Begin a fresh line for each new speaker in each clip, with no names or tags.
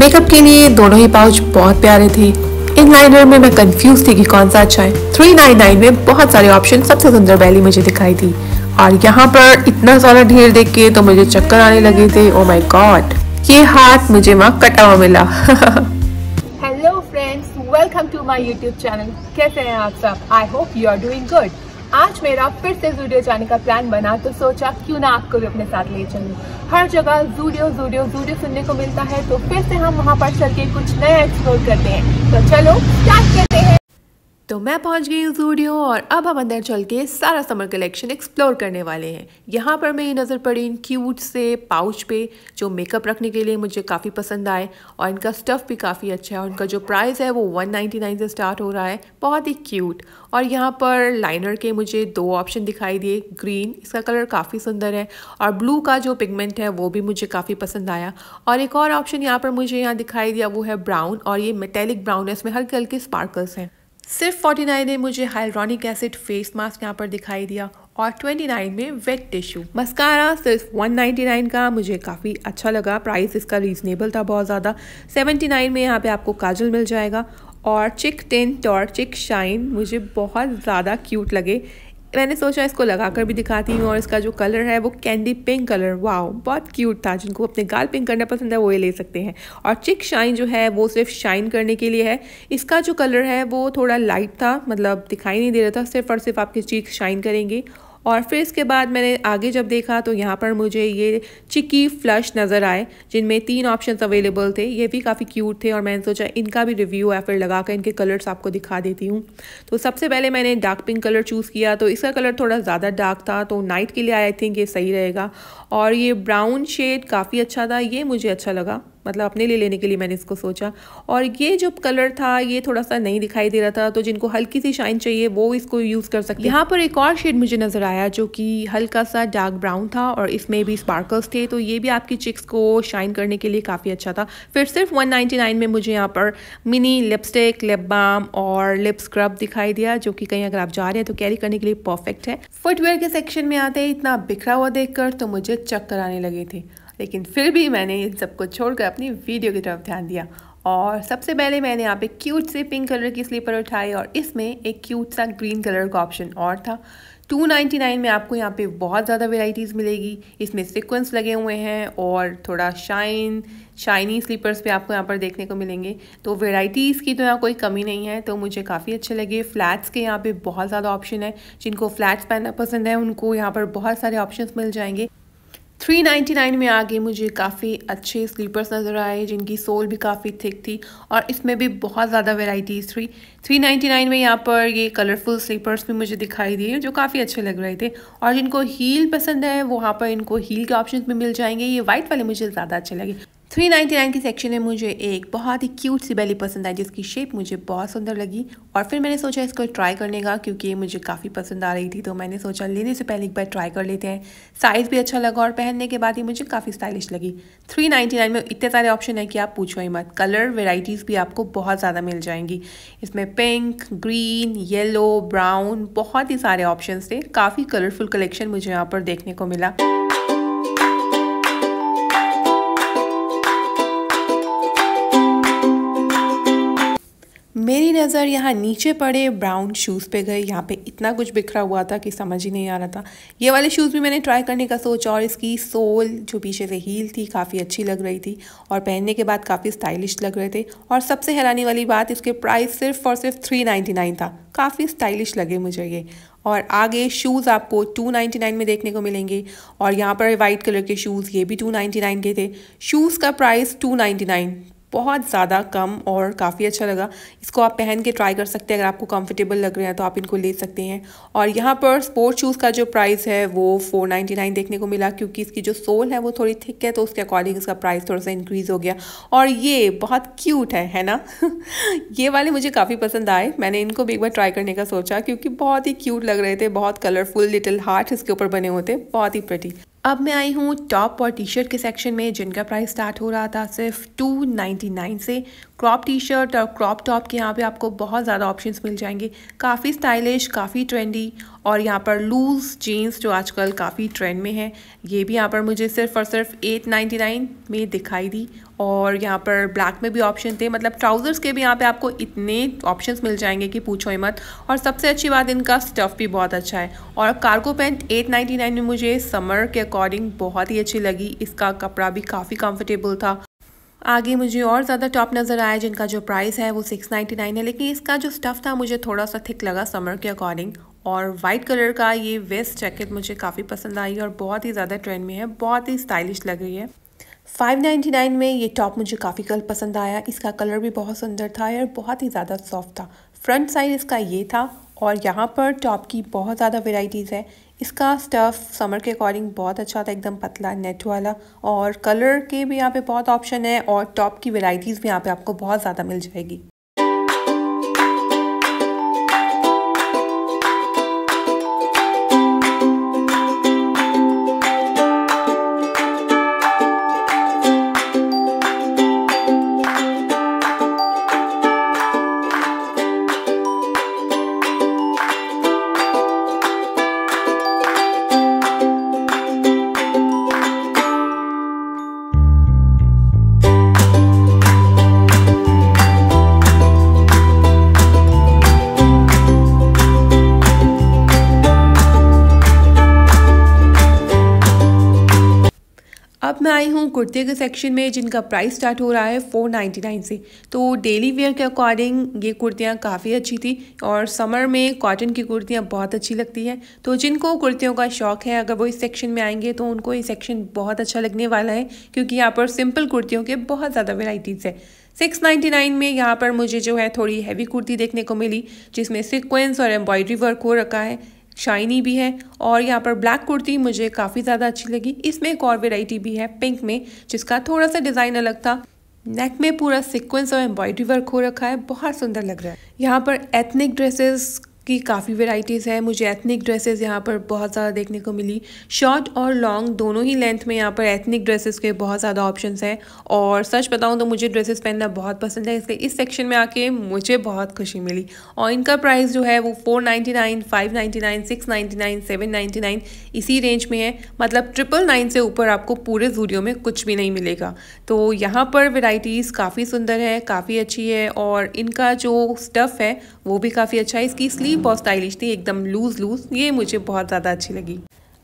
makeup के लिए दोनों ही पाउच बहुत प्यारे थे इन लाइनर में मैं कंफ्यूज थी कि कौन सा अच्छा है 399 में बहुत सारे ऑप्शन सबसे सुंदर वैली मुझे दिखाई थी और यहाँ पर इतना सारा ढेर देख के तो मुझे चक्कर आने लगे थे ओ माई गॉड ये हाथ मुझे वहाँ कटा हुआ मिला hello friends welcome to my YouTube channel कैसे हैं आप सब I hope you are doing good आज मेरा फिर से जूडियो जाने का प्लान बना तो सोचा क्यों ना आपको भी अपने साथ ले चलूँ हर जगह जूडियो जूडियो जूडियो सुनने को मिलता है तो फिर से हम वहाँ पर चल के कुछ नया एक्सप्लोर करते हैं तो चलो क्या तो मैं पहुंच गई स्टूडियो और अब हम अंदर चल के सारा समर कलेक्शन एक्सप्लोर करने वाले हैं यहाँ पर मेरी नज़र पड़ी इन क्यूट से पाउच पे जो मेकअप रखने के लिए मुझे काफ़ी पसंद आए और इनका स्टफ़ भी काफ़ी अच्छा है और इनका जो प्राइस है वो 199 से स्टार्ट हो रहा है बहुत ही क्यूट और यहाँ पर लाइनर के मुझे दो ऑप्शन दिखाई दिए ग्रीन इसका कलर काफ़ी सुंदर है और ब्लू का जो पिगमेंट है वो भी मुझे काफ़ी पसंद आया और एक और ऑप्शन यहाँ पर मुझे यहाँ दिखाई दिया वो है ब्राउन और ये मेटेलिक ब्राउन है इसमें हल्के हल्के स्पार्कल्स हैं सिर्फ 49 में मुझे हाइड्रॉनिक एसिड फेस मास्क यहाँ पर दिखाई दिया और 29 में वेट टिश्यू मस्कारा सिर्फ 199 का मुझे काफ़ी अच्छा लगा प्राइस इसका रीज़नेबल था बहुत ज़्यादा 79 में यहाँ पे आपको काजल मिल जाएगा और चिक टेंट और चिक शाइन मुझे बहुत ज़्यादा क्यूट लगे मैंने सोचा इसको लगा कर भी दिखाती हूँ और इसका जो कलर है वो कैंडी पिंक कलर वाओ बहुत क्यूट था जिनको अपने गाल पिंक करना पसंद है वो ये ले सकते हैं और चिक शाइन जो है वो सिर्फ शाइन करने के लिए है इसका जो कलर है वो थोड़ा लाइट था मतलब दिखाई नहीं दे रहा था सिर्फ और सिर्फ आपके चीक शाइन करेंगी और फिर इसके बाद मैंने आगे जब देखा तो यहाँ पर मुझे ये चिकी फ्लश नज़र आए जिनमें तीन ऑप्शन अवेलेबल थे ये भी काफ़ी क्यूट थे और मैंने सोचा इनका भी रिव्यू या फिर लगा कर इनके कलर्स आपको दिखा देती हूँ तो सबसे पहले मैंने डार्क पिंक कलर चूज़ किया तो इसका कलर थोड़ा ज़्यादा डार्क था तो नाइट के लिए आई थिंक ये सही रहेगा और ये ब्राउन शेड काफ़ी अच्छा था ये मुझे अच्छा लगा मतलब अपने लिए लेने के लिए मैंने इसको सोचा और ये जो कलर था ये थोड़ा सा नहीं दिखाई दे रहा था तो जिनको हल्की सी शाइन चाहिए वो इसको यूज़ कर सकते यहाँ पर एक और शेड मुझे नज़र आया जो कि हल्का सा डार्क ब्राउन था और इसमें भी स्पार्कल्स थे तो ये भी आपकी चिक्स को शाइन करने के लिए काफ़ी अच्छा था फिर सिर्फ वन में मुझे यहाँ पर मिनी लिपस्टिक लिप बाम और लिप स्क्रब दिखाई दिया जो कि कहीं अगर आप जा रहे हैं तो कैरी करने के लिए परफेक्ट है फुटवेयर के सेक्शन में आते ही इतना बिखरा हुआ देखकर तो मुझे चक्कर आने लगे थे लेकिन फिर भी मैंने इन सबको छोड़कर अपनी वीडियो की तरफ ध्यान दिया और सबसे पहले मैंने यहाँ पे क्यूट से पिंक कलर की स्लीपर उठाई और इसमें एक क्यूट सा ग्रीन कलर का ऑप्शन और था 299 में आपको यहाँ पे बहुत ज़्यादा वेराइटीज़ मिलेगी इसमें सिक्वेंस लगे हुए हैं और थोड़ा शाइन शाइनी स्लीपर्स भी आपको यहाँ पर देखने को मिलेंगे तो वेराइटीज़ की तो यहाँ कोई कमी नहीं है तो मुझे काफ़ी अच्छे लगे फ्लैट्स के यहाँ पे बहुत ज़्यादा ऑप्शन है जिनको फ्लैट्स पहनना पसंद है उनको यहाँ पर बहुत सारे ऑप्शन मिल जाएंगे 399 में आगे मुझे काफ़ी अच्छे स्लीपर्स नज़र आए जिनकी सोल भी काफ़ी थिक थी और इसमें भी बहुत ज़्यादा वेराइटीज़ थी 399 में यहाँ पर ये कलरफुल स्लीपर्स भी मुझे दिखाई दिए जो काफ़ी अच्छे लग रहे थे और जिनको हील पसंद है वहाँ पर इनको हील के ऑप्शन भी मिल जाएंगे ये वाइट वाले मुझे ज़्यादा अच्छे लगे थ्री नाइन्टी नाइन की सेक्शन में मुझे एक बहुत ही क्यूट सी बेली पसंद आई जिसकी शेप मुझे बहुत सुंदर लगी और फिर मैंने सोचा इसको ट्राई करने का क्योंकि ये मुझे काफ़ी पसंद आ रही थी तो मैंने सोचा लेने से पहले एक बार ट्राई कर लेते हैं साइज़ भी अच्छा लगा और पहनने के बाद ही मुझे काफ़ी स्टाइलिश लगी थ्री नाइन्टी नाइन में इतने सारे ऑप्शन है कि आप पूछो ही मत कलर वेराइटीज़ भी आपको बहुत ज़्यादा मिल जाएंगी इसमें पिंक ग्रीन येलो ब्राउन बहुत ही सारे ऑप्शन थे काफ़ी कलरफुल कलेक्शन मुझे यहाँ पर देखने को मिला मेरी नज़र यहाँ नीचे पड़े ब्राउन शूज़ पे गई यहाँ पे इतना कुछ बिखरा हुआ था कि समझ ही नहीं आ रहा था ये वाले शूज़ भी मैंने ट्राई करने का सोचा और इसकी सोल जो पीछे से हील थी काफ़ी अच्छी लग रही थी और पहनने के बाद काफ़ी स्टाइलिश लग रहे थे और सबसे हैरानी वाली बात इसके प्राइस सिर्फ और सिर्फ थ्री नाइन्टी नाइन था काफ़ी स्टाइलिश लगे मुझे ये और आगे शूज़ आपको 299 में देखने को मिलेंगे और यहाँ पर वाइट कलर के शूज़ ये भी 299 के थे शूज़ का प्राइस 299 बहुत ज़्यादा कम और काफ़ी अच्छा लगा इसको आप पहन के ट्राई कर सकते हैं अगर आपको कंफर्टेबल लग रहे हैं तो आप इनको ले सकते हैं और यहाँ पर स्पोर्ट्स शूज़ का जो प्राइस है वो फोर नाइन्टी नाइन देखने को मिला क्योंकि इसकी जो सोल है वो थोड़ी थिक है तो उसके अकॉर्डिंग इसका प्राइस थोड़ा सा इंक्रीज़ हो गया और ये बहुत क्यूट है है ना ये वाले मुझे काफ़ी पसंद आए मैंने इनको भी एक बार ट्राई करने का सोचा क्योंकि बहुत ही क्यूट लग रहे थे बहुत कलरफुल लिटिल हार्ट इसके ऊपर बने हुए थे बहुत ही प्रटी अब मैं आई हूँ टॉप और टी शर्ट के सेक्शन में जिनका प्राइस स्टार्ट हो रहा था सिर्फ टू नाइन्टी नाइन से क्रॉप टी शर्ट और क्रॉप टॉप के यहाँ पे आपको बहुत ज़्यादा ऑप्शंस मिल जाएंगे काफ़ी स्टाइलिश काफ़ी ट्रेंडी और यहाँ पर लूज जीन्स जो आजकल काफ़ी ट्रेंड में है ये भी यहाँ पर मुझे सिर्फ और सिर्फ एट नाइन्टी नाइन में दिखाई दी और यहाँ पर ब्लैक में भी ऑप्शन थे मतलब ट्राउज़र्स के भी यहाँ पे आपको इतने ऑप्शंस मिल जाएंगे कि पूछो ही मत और सबसे अच्छी बात इनका स्टफ़ भी बहुत अच्छा है और cargo pant eight ninety nine में मुझे समर के अकॉर्डिंग बहुत ही अच्छी लगी इसका कपड़ा भी काफ़ी कम्फर्टेबल था आगे मुझे और ज़्यादा टॉप नज़र आया जिनका जो प्राइस है वो सिक्स नाइन्टी नाइन है लेकिन इसका जो स्टफ़ था मुझे थोड़ा सा थिक लगा समर के अकॉर्डिंग और वाइट कलर का ये वेस्ट जैकेट मुझे काफ़ी पसंद आई और बहुत ही ज़्यादा ट्रेंड में है बहुत ही स्टाइलिश लग रही है 599 में ये टॉप मुझे काफ़ी कल पसंद आया इसका कलर भी बहुत सुंदर था और बहुत ही ज़्यादा सॉफ्ट था फ्रंट साइड इसका ये था और यहाँ पर टॉप की बहुत ज़्यादा वेराइटीज़ है इसका स्टफ़ समर के अकॉर्डिंग बहुत अच्छा था एकदम पतला नेट वाला और कलर के भी यहाँ पे बहुत ऑप्शन है और टॉप की वेराइटीज़ भी यहाँ पे आपको बहुत ज़्यादा मिल जाएगी अब मैं आई हूँ कुर्ते के सेक्शन में जिनका प्राइस स्टार्ट हो रहा है फ़ोर नाइन्टी नाइन से तो डेली वेयर के अकॉर्डिंग ये कुर्तियाँ काफ़ी अच्छी थी और समर में कॉटन की कुर्तियाँ बहुत अच्छी लगती हैं तो जिनको कुर्तियों का शौक़ है अगर वो इस सेक्शन में आएंगे तो उनको ये सेक्शन बहुत अच्छा लगने वाला है क्योंकि यहाँ पर सिंपल कुर्तियों के बहुत ज़्यादा वेराइटीज़ है सिक्स नाइन्टी नाइन में यहाँ पर मुझे जो है थोड़ी हैवी कुर्ती देखने को मिली जिसमें सिक्वेंस और एम्ब्रॉयडरी वर्क हो रखा है शाइनी भी है और यहाँ पर ब्लैक कुर्ती मुझे काफ़ी ज़्यादा अच्छी लगी इसमें एक और वेराइटी भी है पिंक में जिसका थोड़ा सा डिज़ाइन अलग था नेक में पूरा सीक्वेंस और एम्ब्रॉयडरी वर्क हो रखा है बहुत सुंदर लग रहा है यहाँ पर एथनिक ड्रेसेस की काफ़ी वेराइटीज़ है मुझे एथनिक ड्रेसेस यहाँ पर बहुत ज़्यादा देखने को मिली शॉर्ट और लॉन्ग दोनों ही लेंथ में यहाँ पर एथनिक ड्रेसेस के बहुत ज़्यादा ऑप्शंस हैं और सच बताऊँ तो मुझे ड्रेसेस पहनना बहुत पसंद है इसलिए इस सेक्शन में आके मुझे बहुत खुशी मिली और इनका प्राइस जो है वो four ninety nine five ninety nine six ninety nine seven ninety nine इसी रेंज में है मतलब ट्रिपल नाइन से ऊपर आपको पूरे जूडियो में कुछ भी नहीं मिलेगा तो यहाँ पर वेराइटीज़ काफ़ी सुंदर है काफ़ी अच्छी है और इनका जो स्टफ़ है वो भी काफ़ी अच्छा है इसकी स्लीव बहुत स्टाइलिश थी एकदम लूज़ लूज़ ये मुझे बहुत ज़्यादा अच्छी लगी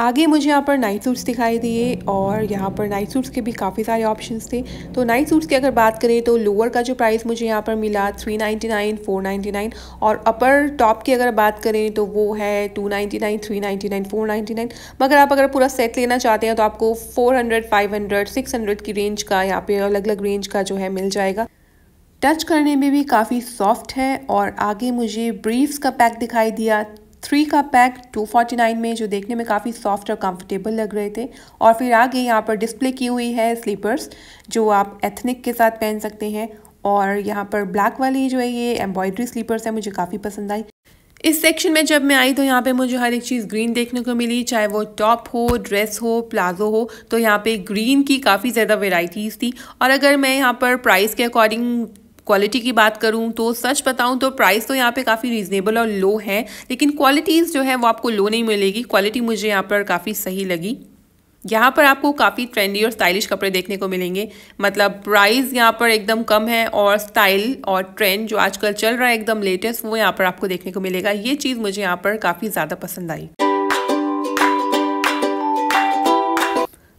आगे मुझे यहाँ पर नाइट सूट्स दिखाई दिए और यहाँ पर नाइट सूट्स के भी काफ़ी सारे ऑप्शंस थे तो नाइट सूट्स की अगर बात करें तो लोअर का जो प्राइस मुझे यहाँ पर मिला 399, 499 और अपर टॉप की अगर बात करें तो वो है 299, 399, 499 मगर आप अगर पूरा सेट लेना चाहते हैं तो आपको 400, 500, 600 की रेंज का यहाँ पर अलग अलग रेंज का जो है मिल जाएगा टच करने में भी काफ़ी सॉफ्ट है और आगे मुझे ब्रीफ्स का पैक दिखाई दिया थ्री का पैक 249 में जो देखने में काफ़ी सॉफ्ट और कंफर्टेबल लग रहे थे और फिर आगे यहाँ पर डिस्प्ले की हुई है स्लीपर्स जो आप एथनिक के साथ पहन सकते हैं और यहाँ पर ब्लैक वाली जो है ये एम्ब्रॉयड्री स्लीपर्स है मुझे काफ़ी पसंद आई इस सेक्शन में जब मैं आई तो यहाँ पे मुझे हर एक चीज़ ग्रीन देखने को मिली चाहे वो टॉप हो ड्रेस हो प्लाजो हो तो यहाँ पे ग्रीन की काफ़ी ज़्यादा वेराइटीज़ थी और अगर मैं यहाँ पर प्राइस के अकॉर्डिंग क्वालिटी की बात करूं तो सच बताऊं तो प्राइस तो यहाँ पे काफ़ी रीजनेबल और लो है लेकिन क्वालिटीज़ जो है वो आपको लो नहीं मिलेगी क्वालिटी मुझे यहाँ पर काफ़ी सही लगी यहाँ पर आपको काफ़ी ट्रेंडी और स्टाइलिश कपड़े देखने को मिलेंगे मतलब प्राइस यहाँ पर एकदम कम है और स्टाइल और ट्रेंड जो आजकल चल रहा है एकदम लेटेस्ट वो यहाँ पर आपको देखने को मिलेगा ये चीज़ मुझे यहाँ पर काफ़ी ज़्यादा पसंद आई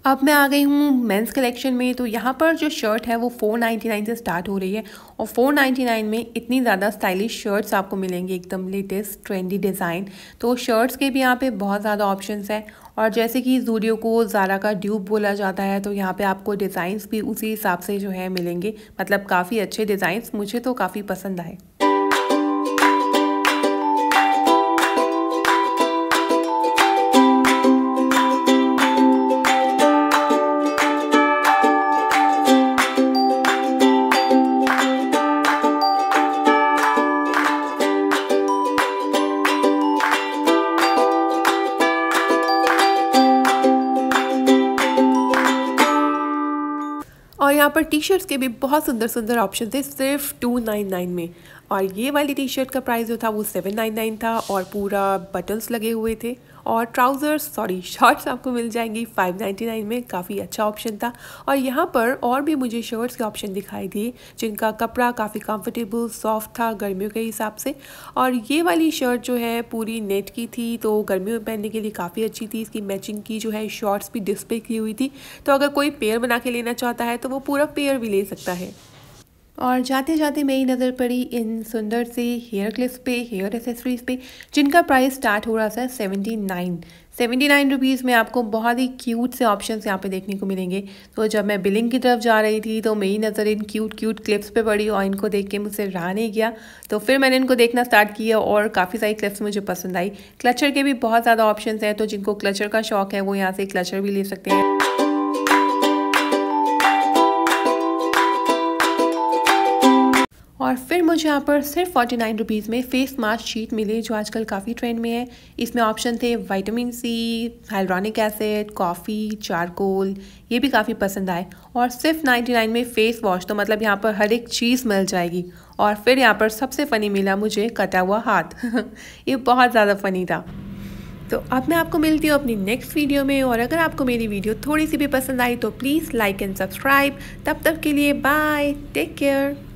अब मैं आ गई हूँ मेंस कलेक्शन में तो यहाँ पर जो शर्ट है वो 499 से स्टार्ट हो रही है और 499 में इतनी ज़्यादा स्टाइलिश शर्ट्स आपको मिलेंगी एकदम लेटेस्ट ट्रेंडी डिज़ाइन तो शर्ट्स के भी यहाँ पे बहुत ज़्यादा ऑप्शंस हैं और जैसे कि जूडियो को ज़ारा का ड्यूब बोला जाता है तो यहाँ पर आपको डिज़ाइंस भी उसी हिसाब से जो है मिलेंगे मतलब काफ़ी अच्छे डिज़ाइंस मुझे तो काफ़ी पसंद आए यहाँ पर टी शर्ट्स के भी बहुत सुंदर सुंदर ऑप्शन थे सिर्फ टू नाइन नाइन में और ये वाली टी शर्ट का प्राइस जो था वो सेवन नाइन नाइन था और पूरा बटन्स लगे हुए थे और ट्राउज़र्स सॉरी शर्ट्स आपको मिल जाएंगी फाइव नाइन्टी नाइन में काफ़ी अच्छा ऑप्शन था और यहाँ पर और भी मुझे शर्ट्स के ऑप्शन दिखाई दिए जिनका कपड़ा काफ़ी कंफर्टेबल सॉफ्ट था गर्मियों के हिसाब से और ये वाली शर्ट जो है पूरी नेट की थी तो गर्मियों में पहनने के लिए काफ़ी अच्छी थी इसकी मैचिंग की जो है शॉर्ट्स भी डिस्प्ले की हुई थी तो अगर कोई पेयर बना के लेना चाहता है तो वो पूरा पेयर भी ले सकता है और जाते जाते मेरी नज़र पड़ी इन सुंदर सी हेयर क्लिप्स पे हेयर एसेसरीज़ पे जिनका प्राइस स्टार्ट हो रहा था seventy nine seventy nine rupees में आपको बहुत ही क्यूट से ऑप्शन यहाँ पे देखने को मिलेंगे तो जब मैं बिलिंग की तरफ जा रही थी तो मेरी नज़र इन क्यूट क्यूट क्लिप्स पे पड़ी और इनको देख के मुझसे रहा नहीं गया तो फिर मैंने इनको देखना स्टार्ट किया और काफ़ी सारी क्लिप्स मुझे पसंद आई क्लचर के भी बहुत ज़्यादा ऑप्शन हैं तो जिनको क्लचर का शौक है वो यहाँ से क्लचर भी ले सकते हैं और फिर मुझे यहाँ पर सिर्फ फोर्टी नाइन रुपीज़ में फेस मास्क शीट मिली जो आजकल काफ़ी ट्रेंड में है इसमें ऑप्शन थे vitamin C hyaluronic acid coffee charcoal ये भी काफ़ी पसंद आए और सिर्फ नाइन्टी नाइन में फ़ेस वॉश तो मतलब यहाँ पर हर एक चीज़ मिल जाएगी और फिर यहाँ पर सबसे फ़नी मिला मुझे कटा हुआ हाथ ये बहुत ज़्यादा फ़नी था तो अब मैं आपको मिलती हूँ अपनी नेक्स्ट वीडियो में और अगर आपको मेरी वीडियो थोड़ी सी भी पसंद आई तो प्लीज़ लाइक एंड सब्सक्राइब तब तक के लिए बाय टेक केयर